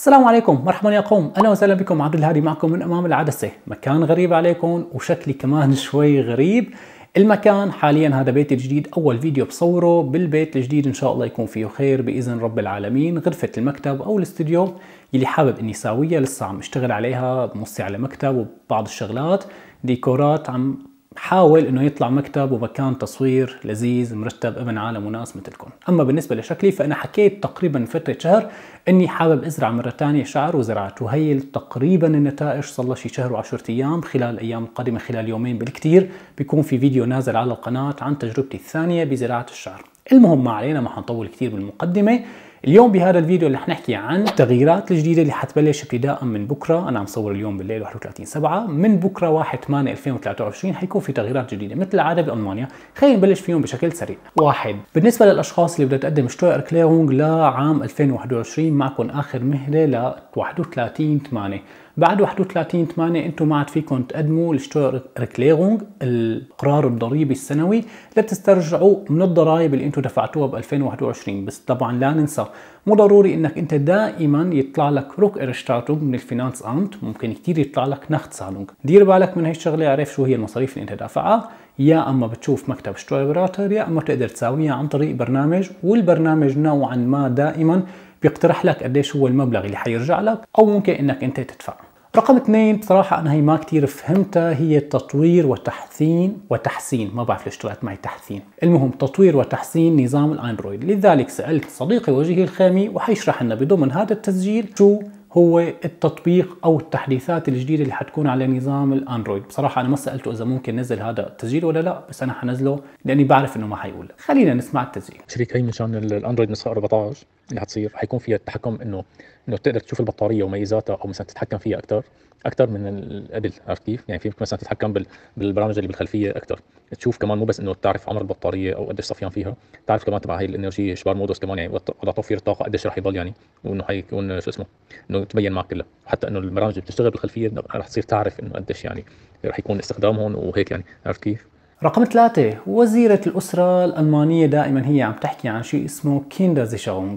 السلام عليكم مرحبا يا قوم اهلا وسهلا بكم عبد الهادي معكم من امام العدسه مكان غريب عليكم وشكلي كمان شوي غريب المكان حاليا هذا بيتي الجديد اول فيديو بصوره بالبيت الجديد ان شاء الله يكون فيه خير باذن رب العالمين غرفه المكتب او الاستوديو اللي حابب اني ساويها لسه عم اشتغل عليها بنصي على مكتب وبعض الشغلات ديكورات عم حاول انه يطلع مكتب ومكان تصوير لذيذ مرتب ابن عالم وناس مثلكم اما بالنسبه لشكلي فانا حكيت تقريبا فتره شهر اني حابب ازرع مره ثانيه شعر وزرعت وهي تقريبا النتائج صار لها شي شهر وعشرة ايام خلال الايام القادمه خلال يومين بالكثير بيكون في فيديو نازل على القناه عن تجربتي الثانيه بزراعه الشعر المهم ما علينا ما حنطول كثير بالمقدمه اليوم بهذا الفيديو رح نحكي عن التغييرات الجديده اللي حتبلش ابتداء من بكره انا صور اليوم بالليل 31 7 من بكره 1 8 2023 حيكون في تغييرات جديده مثل العاده بالمانيا خلينا نبلش فيهم بشكل سريع واحد بالنسبه للاشخاص اللي بدها تقدم شتوي أركليرونج لعام 2021 معكم اخر مهله ل 31 8 بعد 31 8 انتم ما عاد فيكم تقدموا الشتور ريكليرونج القرار الضريبي السنوي لتسترجعوا من الضرائب اللي انتم دفعتوها ب 2021 بس طبعا لا ننسى مو ضروري انك انت دائما يطلع لك روك ارشتاتوب من الفينانس امت ممكن كثير يطلع لك نخت سالونج دير بالك من هي الشغله اعرف شو هي المصاريف اللي انت دافعها يا اما بتشوف مكتب شتويبراتر يا اما بتقدر تساويها عن طريق برنامج والبرنامج نوعا ما دائما بيقترح لك قديش هو المبلغ اللي حيرجع لك او ممكن انك انت تدفعه رقم اثنين بصراحة أنا هي ما كتير فهمتها هي تطوير وتحسين وتحسين ما بعرف ليش طلعت معي تحسين المهم تطوير وتحسين نظام الأندرويد لذلك سألت صديقي وجيه الخامي وحيشرح لنا بضمن هذا التسجيل شو هو التطبيق او التحديثات الجديده اللي حتكون على نظام الاندرويد بصراحه انا ما سالته اذا ممكن نزل هذا التسجيل ولا لا بس انا حنزله لاني بعرف انه ما حيقول خلينا نسمع التسجيل شريك هي مشان الاندرويد نسخه 14 اللي حتصير حيكون فيها التحكم انه انه تقدر تشوف البطاريه وميزاتها او مثلا تتحكم فيها اكثر اكثر من قبل عرفت كيف؟ يعني فيك مثلا تتحكم بالبرامج اللي بالخلفيه اكثر تشوف كمان مو بس انه تعرف عمر البطاريه او قديش صفيان فيها تعرف كمان تبع هي الانرجي شبار مودوس كمان يعني وضع توفير الطاقه قديش رح يضل يعني وانه حيكون شو اسمه انه تبين معك كلها حتى انه البرامج اللي بتشتغل بالخلفيه رح تصير تعرف انه قديش يعني رح يكون استخدامهم وهيك يعني عرفت كيف؟ رقم ثلاثة وزيرة الأسرة الألمانية دائما هي عم تحكي عن شيء اسمه كيندازيشونغ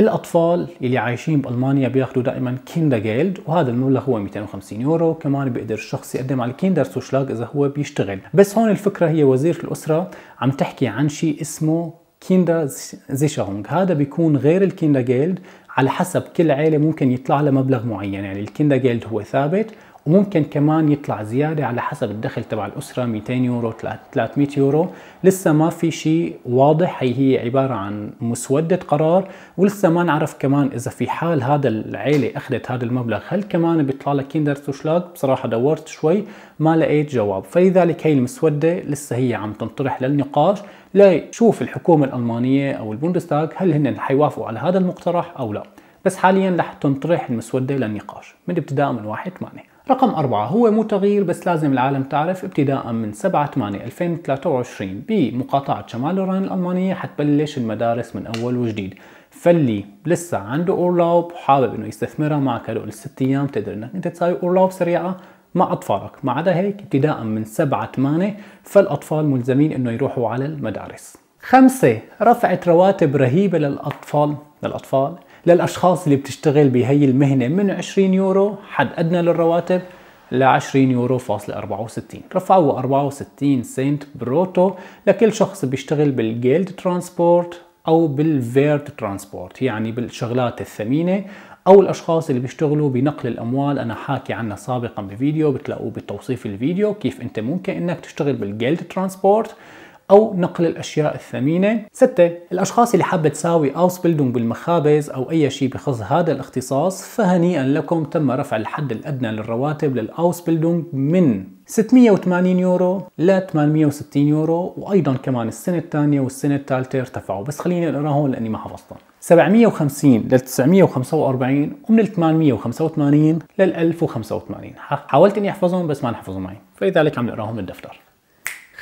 الاطفال اللي عايشين بالمانيا بياخذوا دائما كيندا جيلد وهذا المبلغ هو 250 يورو كمان بيقدر الشخص يقدم على كيندر سوشلاغ اذا هو بيشتغل بس هون الفكره هي وزيره الاسره عم تحكي عن شيء اسمه كيندا زيشاونغ هذا بيكون غير الكيندا جيلد على حسب كل عائله ممكن يطلع لها مبلغ معين يعني الكيندا جيلد هو ثابت وممكن كمان يطلع زياده على حسب الدخل تبع الاسره 200 يورو 300 يورو لسه ما في شيء واضح هي هي عباره عن مسوده قرار ولسه ما نعرف كمان اذا في حال هذا العيله اخذت هذا المبلغ هل كمان بيطلع لك كيندر توشلاج بصراحه دورت شوي ما لقيت جواب فلذلك هي المسوده لسه هي عم تنطرح للنقاش لشوف الحكومه الالمانيه او البوندستاغ هل هن حيوافقوا على هذا المقترح او لا بس حاليا رح تنطرح المسوده للنقاش من ابتداء من 1 8 رقم أربعة هو مو تغيير بس لازم العالم تعرف ابتداء من 7 8 2023 بمقاطعة شمال الرين الألمانية حتبلش المدارس من أول وجديد فاللي لسه عنده أورلاوب وحابب إنه يستثمرها معك كادو الست أيام تقدر إنك أنت تساوي أورلاوب سريعة مع أطفالك ما عدا هيك ابتداء من 7 8 فالأطفال ملزمين إنه يروحوا على المدارس خمسة رفعت رواتب رهيبة للأطفال للأطفال للأشخاص اللي بتشتغل بهي المهنة من 20 يورو حد أدنى للرواتب ل 20 يورو فاصل 64 رفعوا 64 سنت بروتو لكل شخص بيشتغل بالجيلد ترانسبورت أو بالفيرت ترانسبورت يعني بالشغلات الثمينة أو الأشخاص اللي بيشتغلوا بنقل الأموال أنا حاكي عنها سابقا بفيديو بتلاقوه بتوصيف الفيديو كيف أنت ممكن أنك تشتغل بالجيلد ترانسبورت أو نقل الأشياء الثمينة 6 الأشخاص اللي حابة تساوي أوس بيلدونج بالمخابز أو أي شيء بخص هذا الاختصاص فهنيئا لكم تم رفع الحد الأدنى للرواتب للأوس بيلدونج من 680 يورو ل 860 يورو وايضا كمان السنه الثانيه والسنه الثالثه ارتفعوا بس خليني اقراهم لاني ما حفظتهم 750 لل 945 ومن ال 885 لل 1085 حاولت اني احفظهم بس ما نحفظهم معي فلذلك عم من بالدفتر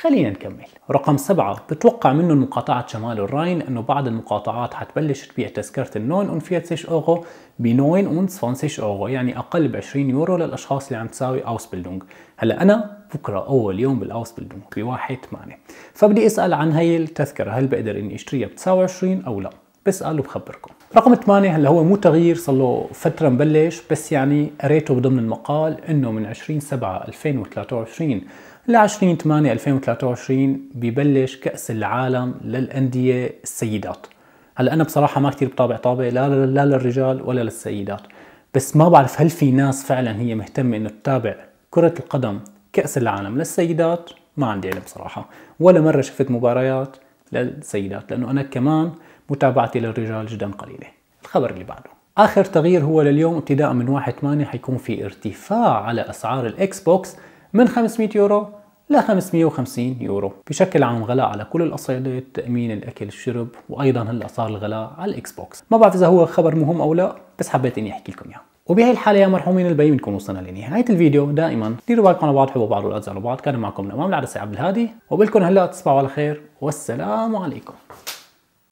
خلينا نكمل رقم سبعة بتوقع منه مقاطعة شمال الراين انه بعض المقاطعات حتبلش تبيع تذكرة النون اون فيتسيش اوغو بنون اون سيش اوغو يعني اقل ب 20 يورو للاشخاص اللي عم تساوي اوس اوسبيلدونج هلا انا بكره اول يوم بالاوس ب بواحد 8 فبدي اسال عن هي التذكرة هل بقدر اني اشتريها ب 29 او لا بسأل وبخبركم رقم 8 هلا هو مو تغيير صار له فتره مبلش بس يعني قريته ضمن المقال انه من 20 7 2023 ل 20 8 2023 ببلش كأس العالم للأندية السيدات هلا أنا بصراحة ما كثير بطابع طابة لا, لا, لا للرجال ولا للسيدات بس ما بعرف هل في ناس فعلا هي مهتمة إنه تتابع كرة القدم كأس العالم للسيدات ما عندي علم صراحة ولا مرة شفت مباريات للسيدات لأنه أنا كمان متابعتي للرجال جدا قليلة الخبر اللي بعده آخر تغيير هو لليوم ابتداء من 1/8 حيكون في ارتفاع على أسعار الإكس بوكس من 500 يورو ل 550 يورو بشكل عام غلاء على كل الاصعده تامين الاكل الشرب وايضا هلا صار الغلاء على الاكس بوكس ما بعرف اذا هو خبر مهم او لا بس حبيت اني احكي لكم اياه وبهي الحالة يا مرحومين البي بنكون وصلنا لنهاية الفيديو دائما ديروا بالكم على بعض حبوا بعض ولا تزعلوا بعض كان معكم نوام أمام العدسة عبد الهادي وبلكن هلا تصبحوا على خير والسلام عليكم